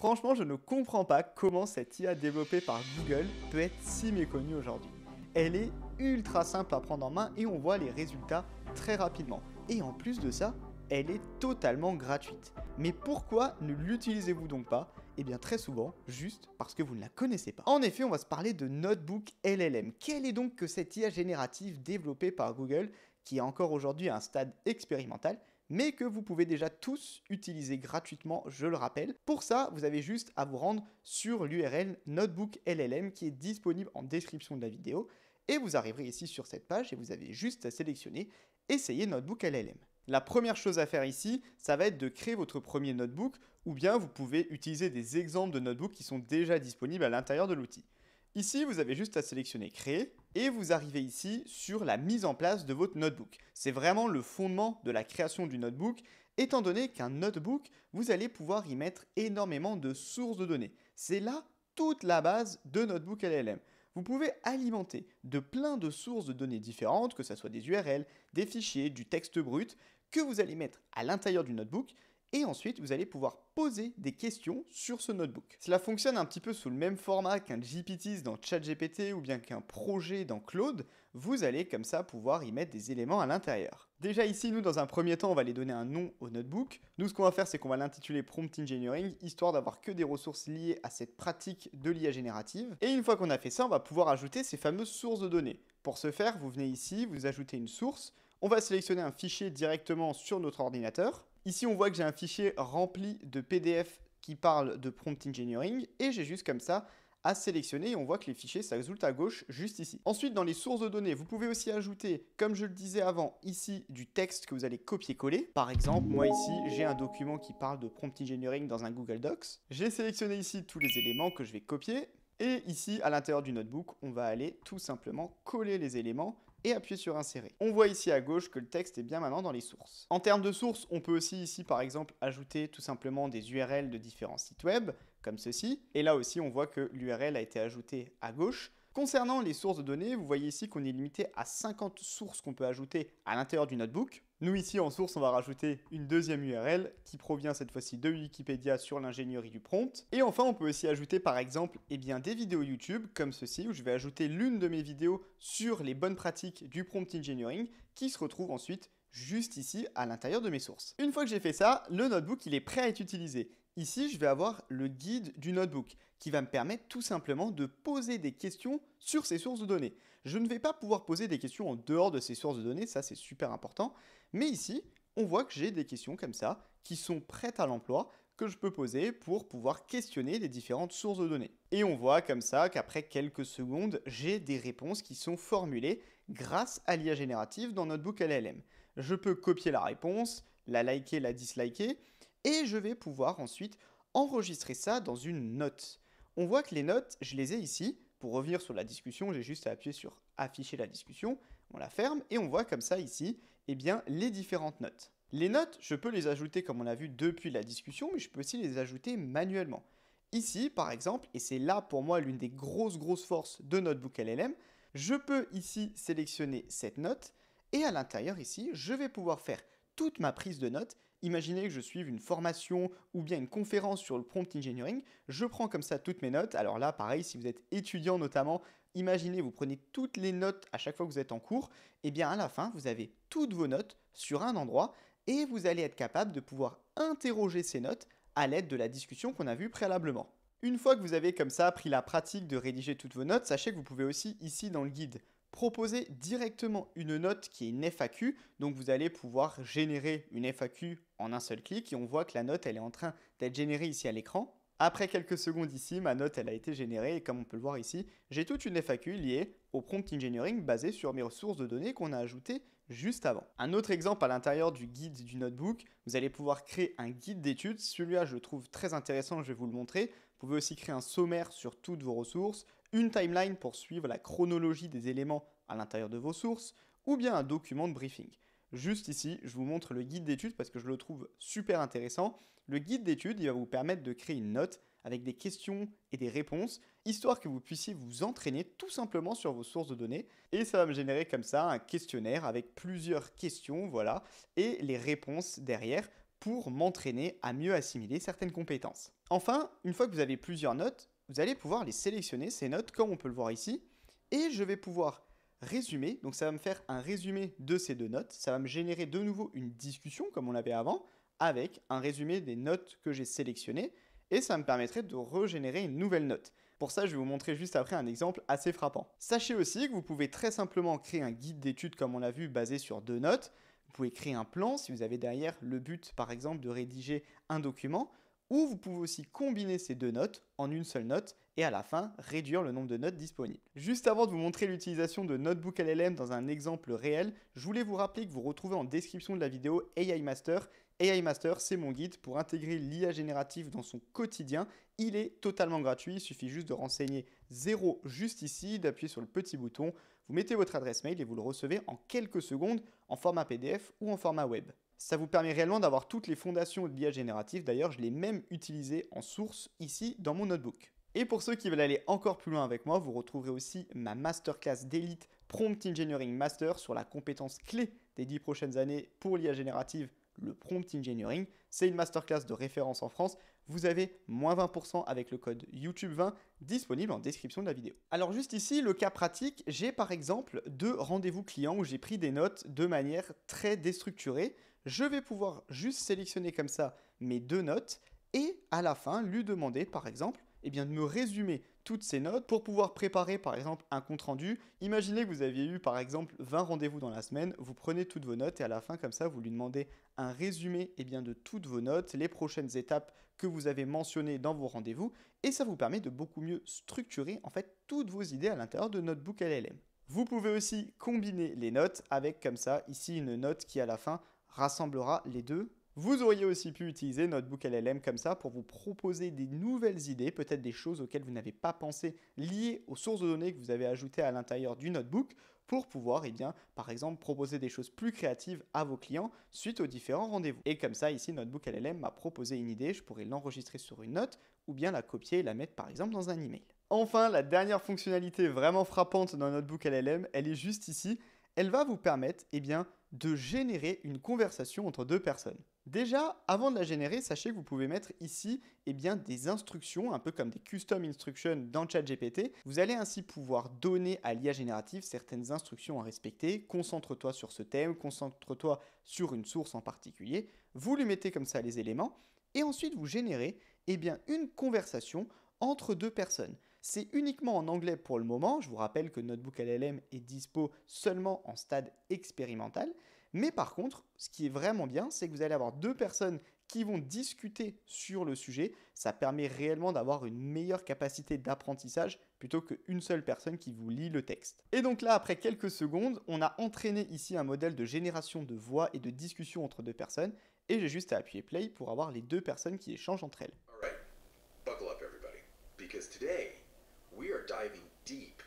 Franchement, je ne comprends pas comment cette IA développée par Google peut être si méconnue aujourd'hui. Elle est ultra simple à prendre en main et on voit les résultats très rapidement. Et en plus de ça, elle est totalement gratuite. Mais pourquoi ne l'utilisez-vous donc pas Eh bien très souvent, juste parce que vous ne la connaissez pas. En effet, on va se parler de Notebook LLM. Quelle est donc que cette IA générative développée par Google, qui est encore aujourd'hui à un stade expérimental, mais que vous pouvez déjà tous utiliser gratuitement, je le rappelle. Pour ça, vous avez juste à vous rendre sur l'URL Notebook LLM qui est disponible en description de la vidéo, et vous arriverez ici sur cette page et vous avez juste à sélectionner Essayer Notebook LLM. La première chose à faire ici, ça va être de créer votre premier notebook ou bien vous pouvez utiliser des exemples de notebooks qui sont déjà disponibles à l'intérieur de l'outil. Ici, vous avez juste à sélectionner Créer et vous arrivez ici sur la mise en place de votre notebook. C'est vraiment le fondement de la création du notebook, étant donné qu'un notebook, vous allez pouvoir y mettre énormément de sources de données. C'est là toute la base de Notebook LLM. Vous pouvez alimenter de plein de sources de données différentes, que ce soit des URL, des fichiers, du texte brut, que vous allez mettre à l'intérieur du notebook et ensuite vous allez pouvoir poser des questions sur ce notebook. Cela fonctionne un petit peu sous le même format qu'un GPT dans ChatGPT ou bien qu'un projet dans Claude, vous allez comme ça pouvoir y mettre des éléments à l'intérieur. Déjà ici, nous dans un premier temps, on va aller donner un nom au notebook. Nous ce qu'on va faire, c'est qu'on va l'intituler Prompt Engineering, histoire d'avoir que des ressources liées à cette pratique de l'IA générative. Et une fois qu'on a fait ça, on va pouvoir ajouter ces fameuses sources de données. Pour ce faire, vous venez ici, vous ajoutez une source, on va sélectionner un fichier directement sur notre ordinateur, Ici, on voit que j'ai un fichier rempli de PDF qui parle de prompt engineering et j'ai juste comme ça à sélectionner et on voit que les fichiers ça résulte à gauche juste ici. Ensuite dans les sources de données vous pouvez aussi ajouter comme je le disais avant ici du texte que vous allez copier-coller. Par exemple moi ici j'ai un document qui parle de prompt engineering dans un Google Docs. J'ai sélectionné ici tous les éléments que je vais copier et ici à l'intérieur du notebook on va aller tout simplement coller les éléments et appuyer sur insérer. On voit ici à gauche que le texte est bien maintenant dans les sources. En termes de sources, on peut aussi ici par exemple ajouter tout simplement des URL de différents sites web, comme ceci, et là aussi on voit que l'URL a été ajoutée à gauche. Concernant les sources de données, vous voyez ici qu'on est limité à 50 sources qu'on peut ajouter à l'intérieur du notebook. Nous ici en source, on va rajouter une deuxième URL qui provient cette fois-ci de Wikipédia sur l'ingénierie du prompt. Et enfin, on peut aussi ajouter par exemple eh bien, des vidéos YouTube comme ceci où je vais ajouter l'une de mes vidéos sur les bonnes pratiques du prompt engineering qui se retrouve ensuite juste ici à l'intérieur de mes sources. Une fois que j'ai fait ça, le notebook il est prêt à être utilisé. Ici, je vais avoir le guide du notebook qui va me permettre tout simplement de poser des questions sur ces sources de données. Je ne vais pas pouvoir poser des questions en dehors de ces sources de données, ça c'est super important, mais ici, on voit que j'ai des questions comme ça qui sont prêtes à l'emploi que je peux poser pour pouvoir questionner les différentes sources de données. Et on voit comme ça qu'après quelques secondes, j'ai des réponses qui sont formulées grâce à l'IA générative dans Notebook LLM. Je peux copier la réponse, la liker, la disliker, et je vais pouvoir ensuite enregistrer ça dans une note. On voit que les notes, je les ai ici. Pour revenir sur la discussion, j'ai juste à appuyer sur afficher la discussion, on la ferme et on voit comme ça ici eh bien, les différentes notes. Les notes, je peux les ajouter comme on a vu depuis la discussion, mais je peux aussi les ajouter manuellement. Ici, par exemple, et c'est là pour moi l'une des grosses grosses forces de Notebook LLM, je peux ici sélectionner cette note et à l'intérieur ici, je vais pouvoir faire toute ma prise de notes Imaginez que je suive une formation ou bien une conférence sur le prompt engineering, je prends comme ça toutes mes notes. Alors là, pareil, si vous êtes étudiant notamment, imaginez, vous prenez toutes les notes à chaque fois que vous êtes en cours, et eh bien à la fin, vous avez toutes vos notes sur un endroit et vous allez être capable de pouvoir interroger ces notes à l'aide de la discussion qu'on a vue préalablement. Une fois que vous avez comme ça pris la pratique de rédiger toutes vos notes, sachez que vous pouvez aussi ici dans le guide proposer directement une note qui est une FAQ. Donc vous allez pouvoir générer une FAQ en un seul clic et on voit que la note elle est en train d'être générée ici à l'écran. Après quelques secondes ici, ma note elle a été générée et comme on peut le voir ici, j'ai toute une FAQ liée au prompt engineering basée sur mes ressources de données qu'on a ajoutées juste avant. Un autre exemple à l'intérieur du guide du notebook, vous allez pouvoir créer un guide d'études. Celui-là, je le trouve très intéressant, je vais vous le montrer. Vous pouvez aussi créer un sommaire sur toutes vos ressources, une timeline pour suivre la chronologie des éléments à l'intérieur de vos sources, ou bien un document de briefing. Juste ici, je vous montre le guide d'études parce que je le trouve super intéressant. Le guide d'études, il va vous permettre de créer une note avec des questions et des réponses, histoire que vous puissiez vous entraîner tout simplement sur vos sources de données. Et ça va me générer comme ça un questionnaire avec plusieurs questions, voilà, et les réponses derrière pour m'entraîner à mieux assimiler certaines compétences. Enfin, une fois que vous avez plusieurs notes, vous allez pouvoir les sélectionner, ces notes, comme on peut le voir ici, et je vais pouvoir résumer, donc ça va me faire un résumé de ces deux notes, ça va me générer de nouveau une discussion, comme on l'avait avant, avec un résumé des notes que j'ai sélectionnées, et ça me permettrait de régénérer une nouvelle note. Pour ça, je vais vous montrer juste après un exemple assez frappant. Sachez aussi que vous pouvez très simplement créer un guide d'études, comme on l'a vu, basé sur deux notes, vous pouvez créer un plan si vous avez derrière le but, par exemple, de rédiger un document ou vous pouvez aussi combiner ces deux notes en une seule note et à la fin réduire le nombre de notes disponibles. Juste avant de vous montrer l'utilisation de Notebook LLM dans un exemple réel, je voulais vous rappeler que vous retrouvez en description de la vidéo AI Master. AI Master, c'est mon guide pour intégrer l'IA générative dans son quotidien. Il est totalement gratuit, il suffit juste de renseigner 0 juste ici, d'appuyer sur le petit bouton, vous mettez votre adresse mail et vous le recevez en quelques secondes en format PDF ou en format web. Ça vous permet réellement d'avoir toutes les fondations de l'IA générative, d'ailleurs je l'ai même utilisé en source ici dans mon notebook. Et pour ceux qui veulent aller encore plus loin avec moi, vous retrouverez aussi ma masterclass d'élite Prompt Engineering Master sur la compétence clé des 10 prochaines années pour l'IA générative, le Prompt Engineering. C'est une masterclass de référence en France. Vous avez moins 20% avec le code YouTube20 disponible en description de la vidéo. Alors juste ici, le cas pratique, j'ai par exemple deux rendez-vous clients où j'ai pris des notes de manière très déstructurée je vais pouvoir juste sélectionner comme ça mes deux notes et à la fin lui demander par exemple eh bien, de me résumer toutes ces notes pour pouvoir préparer par exemple un compte-rendu. Imaginez que vous aviez eu par exemple 20 rendez-vous dans la semaine, vous prenez toutes vos notes et à la fin comme ça vous lui demandez un résumé eh bien, de toutes vos notes, les prochaines étapes que vous avez mentionnées dans vos rendez-vous et ça vous permet de beaucoup mieux structurer en fait toutes vos idées à l'intérieur de Notebook LLM. Vous pouvez aussi combiner les notes avec comme ça ici une note qui à la fin rassemblera les deux. Vous auriez aussi pu utiliser Notebook LLM comme ça pour vous proposer des nouvelles idées, peut-être des choses auxquelles vous n'avez pas pensé liées aux sources de données que vous avez ajoutées à l'intérieur du notebook pour pouvoir, eh bien, par exemple, proposer des choses plus créatives à vos clients suite aux différents rendez-vous. Et comme ça, ici, Notebook LLM m'a proposé une idée, je pourrais l'enregistrer sur une note ou bien la copier et la mettre par exemple dans un email. Enfin, la dernière fonctionnalité vraiment frappante dans Notebook LLM, elle est juste ici. Elle va vous permettre, eh bien, de générer une conversation entre deux personnes. Déjà, avant de la générer, sachez que vous pouvez mettre ici eh bien, des instructions, un peu comme des custom instructions dans ChatGPT. Vous allez ainsi pouvoir donner à l'IA générative certaines instructions à respecter. Concentre-toi sur ce thème, concentre-toi sur une source en particulier. Vous lui mettez comme ça les éléments et ensuite vous générez eh bien, une conversation entre deux personnes. C'est uniquement en anglais pour le moment. Je vous rappelle que Notebook LLM est dispo seulement en stade expérimental. Mais par contre, ce qui est vraiment bien, c'est que vous allez avoir deux personnes qui vont discuter sur le sujet. Ça permet réellement d'avoir une meilleure capacité d'apprentissage plutôt qu'une seule personne qui vous lit le texte. Et donc là, après quelques secondes, on a entraîné ici un modèle de génération de voix et de discussion entre deux personnes. Et j'ai juste à appuyer play pour avoir les deux personnes qui échangent entre elles. Buckle up everybody, because today deep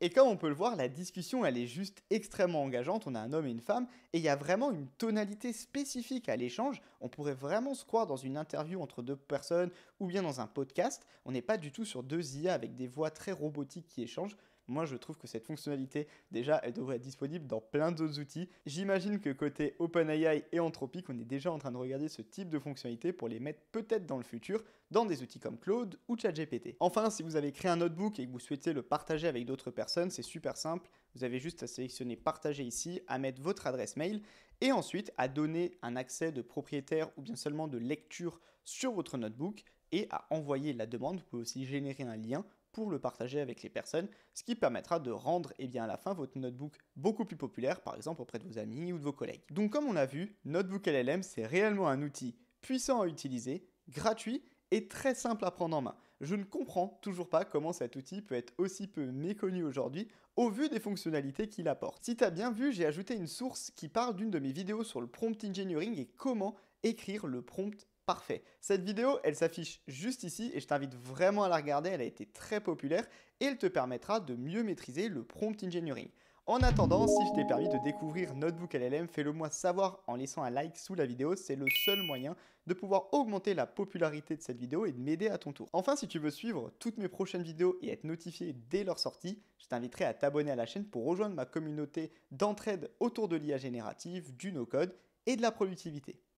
Et comme on peut le voir, la discussion, elle est juste extrêmement engageante. On a un homme et une femme, et il y a vraiment une tonalité spécifique à l'échange. On pourrait vraiment se croire dans une interview entre deux personnes ou bien dans un podcast. On n'est pas du tout sur deux IA avec des voix très robotiques qui échangent. Moi, je trouve que cette fonctionnalité, déjà, elle devrait être disponible dans plein d'autres outils. J'imagine que côté OpenAI et Anthropic, on est déjà en train de regarder ce type de fonctionnalité pour les mettre peut-être dans le futur dans des outils comme Claude ou ChatGPT. Enfin, si vous avez créé un notebook et que vous souhaitez le partager avec d'autres personnes, c'est super simple. Vous avez juste à sélectionner partager ici, à mettre votre adresse mail et ensuite à donner un accès de propriétaire ou bien seulement de lecture sur votre notebook et à envoyer la demande. Vous pouvez aussi générer un lien pour le partager avec les personnes, ce qui permettra de rendre et eh bien, à la fin votre notebook beaucoup plus populaire, par exemple auprès de vos amis ou de vos collègues. Donc comme on a vu, Notebook LLM, c'est réellement un outil puissant à utiliser, gratuit et très simple à prendre en main. Je ne comprends toujours pas comment cet outil peut être aussi peu méconnu aujourd'hui au vu des fonctionnalités qu'il apporte. Si tu as bien vu, j'ai ajouté une source qui parle d'une de mes vidéos sur le prompt engineering et comment écrire le prompt Parfait. Cette vidéo, elle s'affiche juste ici et je t'invite vraiment à la regarder, elle a été très populaire et elle te permettra de mieux maîtriser le prompt engineering. En attendant, si je t'ai permis de découvrir Notebook LLM, fais-le moi savoir en laissant un like sous la vidéo, c'est le seul moyen de pouvoir augmenter la popularité de cette vidéo et de m'aider à ton tour. Enfin, si tu veux suivre toutes mes prochaines vidéos et être notifié dès leur sortie, je t'inviterai à t'abonner à la chaîne pour rejoindre ma communauté d'entraide autour de l'IA générative, du no-code et de la productivité.